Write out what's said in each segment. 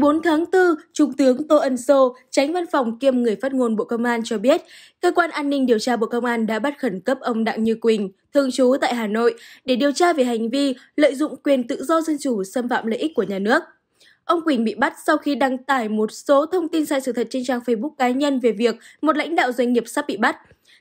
14 tháng 4, Trung tướng Tô Ân Sô, tránh văn phòng kiêm người phát ngôn Bộ Công an cho biết, Cơ quan An ninh điều tra Bộ Công an đã bắt khẩn cấp ông Đặng Như Quỳnh, thường trú tại Hà Nội, để điều tra về hành vi lợi dụng quyền tự do dân chủ xâm phạm lợi ích của nhà nước. Ông Quỳnh bị bắt sau khi đăng tải một số thông tin sai sự thật trên trang Facebook cá nhân về việc một lãnh đạo doanh nghiệp sắp bị bắt.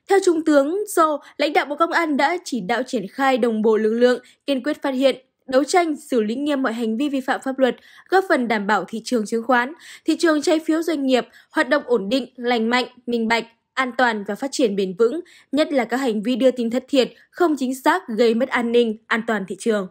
Theo Trung tướng Sô, lãnh đạo Bộ Công an đã chỉ đạo triển khai đồng bộ lực lượng, kiên quyết phát hiện, đấu tranh xử lý nghiêm mọi hành vi vi phạm pháp luật, góp phần đảm bảo thị trường chứng khoán, thị trường trái phiếu doanh nghiệp hoạt động ổn định, lành mạnh, minh bạch, an toàn và phát triển bền vững, nhất là các hành vi đưa tin thất thiệt, không chính xác gây mất an ninh, an toàn thị trường.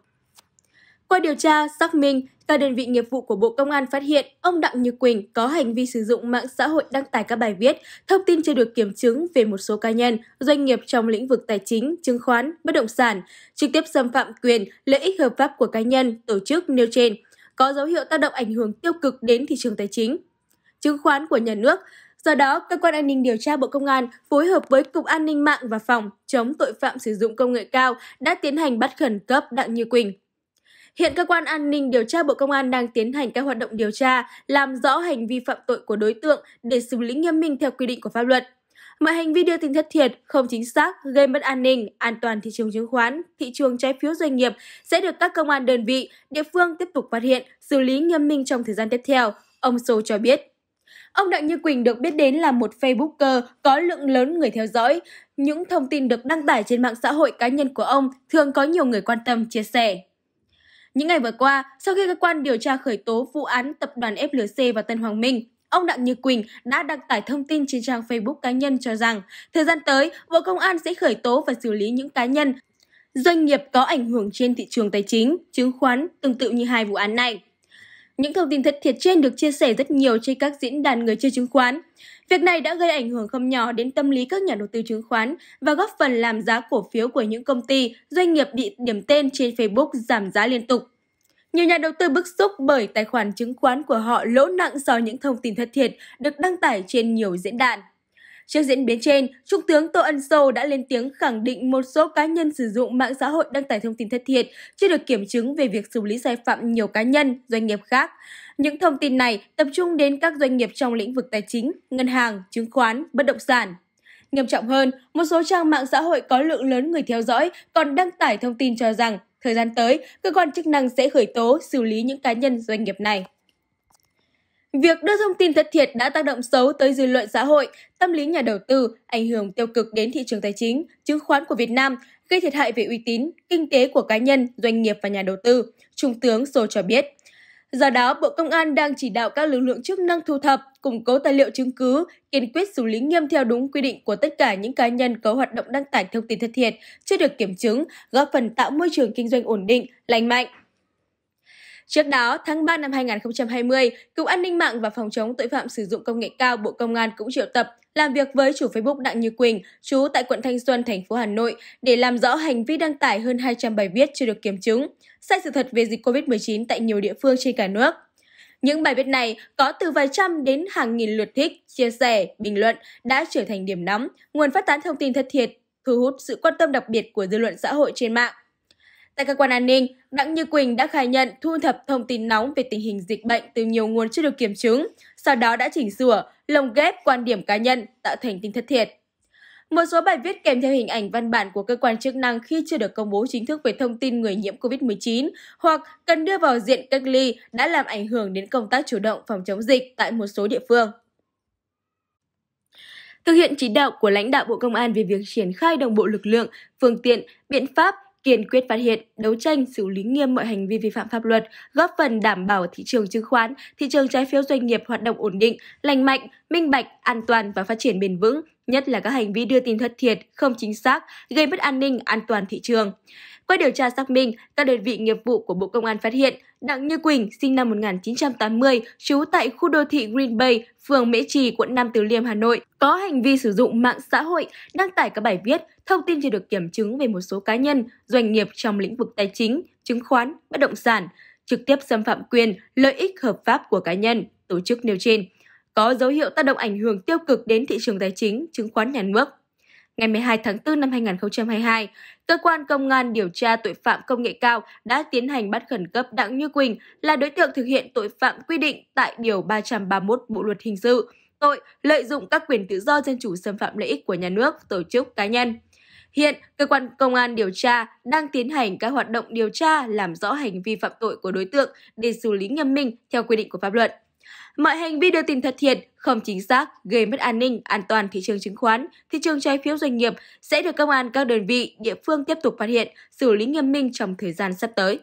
Qua điều tra, xác minh, các đơn vị nghiệp vụ của Bộ Công an phát hiện ông Đặng Như Quỳnh có hành vi sử dụng mạng xã hội đăng tải các bài viết, thông tin chưa được kiểm chứng về một số cá nhân, doanh nghiệp trong lĩnh vực tài chính, chứng khoán, bất động sản, trực tiếp xâm phạm quyền, lợi ích hợp pháp của cá nhân, tổ chức nêu trên, có dấu hiệu tác động ảnh hưởng tiêu cực đến thị trường tài chính, chứng khoán của nhà nước. Do đó, cơ quan an ninh điều tra Bộ Công an phối hợp với Cục An ninh mạng và Phòng chống tội phạm sử dụng công nghệ cao đã tiến hành bắt khẩn cấp Đặng Như Quỳnh, Hiện cơ quan an ninh điều tra Bộ Công an đang tiến hành các hoạt động điều tra, làm rõ hành vi phạm tội của đối tượng để xử lý nghiêm minh theo quy định của pháp luật. Mọi hành vi đưa tin thất thiệt, không chính xác, gây mất an ninh, an toàn thị trường chứng khoán, thị trường trái phiếu doanh nghiệp sẽ được các công an đơn vị, địa phương tiếp tục phát hiện, xử lý nghiêm minh trong thời gian tiếp theo, ông Sô cho biết. Ông Đặng Như Quỳnh được biết đến là một Facebooker có lượng lớn người theo dõi. Những thông tin được đăng tải trên mạng xã hội cá nhân của ông thường có nhiều người quan tâm, chia sẻ. Những ngày vừa qua, sau khi cơ quan điều tra khởi tố vụ án tập đoàn FLC và Tân Hoàng Minh, ông Đặng Như Quỳnh đã đăng tải thông tin trên trang Facebook cá nhân cho rằng thời gian tới, Bộ Công an sẽ khởi tố và xử lý những cá nhân, doanh nghiệp có ảnh hưởng trên thị trường tài chính, chứng khoán tương tự như hai vụ án này. Những thông tin thất thiệt trên được chia sẻ rất nhiều trên các diễn đàn người chơi chứng khoán. Việc này đã gây ảnh hưởng không nhỏ đến tâm lý các nhà đầu tư chứng khoán và góp phần làm giá cổ phiếu của những công ty, doanh nghiệp bị điểm tên trên Facebook giảm giá liên tục. Nhiều nhà đầu tư bức xúc bởi tài khoản chứng khoán của họ lỗ nặng do những thông tin thất thiệt được đăng tải trên nhiều diễn đàn. Trước diễn biến trên, Trung tướng Tô Ân Sô đã lên tiếng khẳng định một số cá nhân sử dụng mạng xã hội đăng tải thông tin thất thiệt chưa được kiểm chứng về việc xử lý sai phạm nhiều cá nhân, doanh nghiệp khác. Những thông tin này tập trung đến các doanh nghiệp trong lĩnh vực tài chính, ngân hàng, chứng khoán, bất động sản. Nghiêm trọng hơn, một số trang mạng xã hội có lượng lớn người theo dõi còn đăng tải thông tin cho rằng Thời gian tới, cơ quan chức năng sẽ khởi tố, xử lý những cá nhân doanh nghiệp này. Việc đưa thông tin thất thiệt đã tác động xấu tới dư luận xã hội, tâm lý nhà đầu tư, ảnh hưởng tiêu cực đến thị trường tài chính, chứng khoán của Việt Nam, gây thiệt hại về uy tín, kinh tế của cá nhân, doanh nghiệp và nhà đầu tư, Trung tướng Sô cho biết. Do đó, Bộ Công an đang chỉ đạo các lực lượng chức năng thu thập, củng cố tài liệu chứng cứ, kiên quyết xử lý nghiêm theo đúng quy định của tất cả những cá nhân có hoạt động đăng tải thông tin thất thiệt, chưa được kiểm chứng, góp phần tạo môi trường kinh doanh ổn định, lành mạnh. Trước đó, tháng 3 năm 2020, Cục An ninh mạng và Phòng chống tội phạm sử dụng công nghệ cao Bộ Công an cũng triệu tập làm việc với chủ Facebook Đặng Như Quỳnh, trú tại quận Thanh Xuân, thành phố Hà Nội để làm rõ hành vi đăng tải hơn 200 bài viết chưa được kiểm chứng, sai sự thật về dịch COVID-19 tại nhiều địa phương trên cả nước. Những bài viết này có từ vài trăm đến hàng nghìn lượt thích, chia sẻ, bình luận đã trở thành điểm nóng, nguồn phát tán thông tin thất thiệt, thu hút sự quan tâm đặc biệt của dư luận xã hội trên mạng – Tại cơ quan an ninh, Đặng Như Quỳnh đã khai nhận thu thập thông tin nóng về tình hình dịch bệnh từ nhiều nguồn chưa được kiểm chứng, sau đó đã chỉnh sửa, lồng ghép quan điểm cá nhân tạo thành tin thất thiệt. Một số bài viết kèm theo hình ảnh văn bản của cơ quan chức năng khi chưa được công bố chính thức về thông tin người nhiễm COVID-19 hoặc cần đưa vào diện cách ly đã làm ảnh hưởng đến công tác chủ động phòng chống dịch tại một số địa phương. Thực hiện chỉ đạo của lãnh đạo Bộ Công an về việc triển khai đồng bộ lực lượng, phương tiện, biện pháp kiên quyết phát hiện, đấu tranh, xử lý nghiêm mọi hành vi vi phạm pháp luật, góp phần đảm bảo thị trường chứng khoán, thị trường trái phiếu doanh nghiệp hoạt động ổn định, lành mạnh, minh bạch, an toàn và phát triển bền vững, nhất là các hành vi đưa tin thất thiệt, không chính xác, gây bất an ninh, an toàn thị trường. Qua điều tra xác minh, các đơn vị nghiệp vụ của Bộ Công an phát hiện Đặng Như Quỳnh, sinh năm 1980, trú tại khu đô thị Green Bay, phường Mễ Trì, quận Nam Từ Liêm, Hà Nội, có hành vi sử dụng mạng xã hội đăng tải các bài viết, thông tin chưa được kiểm chứng về một số cá nhân, doanh nghiệp trong lĩnh vực tài chính, chứng khoán, bất động sản, trực tiếp xâm phạm quyền, lợi ích hợp pháp của cá nhân, tổ chức nêu trên có dấu hiệu tác động ảnh hưởng tiêu cực đến thị trường tài chính, chứng khoán nhà nước ngày 12 tháng 4 năm 2022, Cơ quan Công an điều tra tội phạm công nghệ cao đã tiến hành bắt khẩn cấp Đặng Như Quỳnh là đối tượng thực hiện tội phạm quy định tại Điều 331 Bộ Luật Hình sự, tội lợi dụng các quyền tự do dân chủ xâm phạm lợi ích của nhà nước, tổ chức cá nhân. Hiện, cơ quan công an điều tra đang tiến hành các hoạt động điều tra làm rõ hành vi phạm tội của đối tượng để xử lý nghiêm minh theo quy định của pháp luật. Mọi hành vi đưa tìm thật thiệt, không chính xác, gây mất an ninh, an toàn thị trường chứng khoán, thị trường trái phiếu doanh nghiệp sẽ được công an các đơn vị, địa phương tiếp tục phát hiện, xử lý nghiêm minh trong thời gian sắp tới.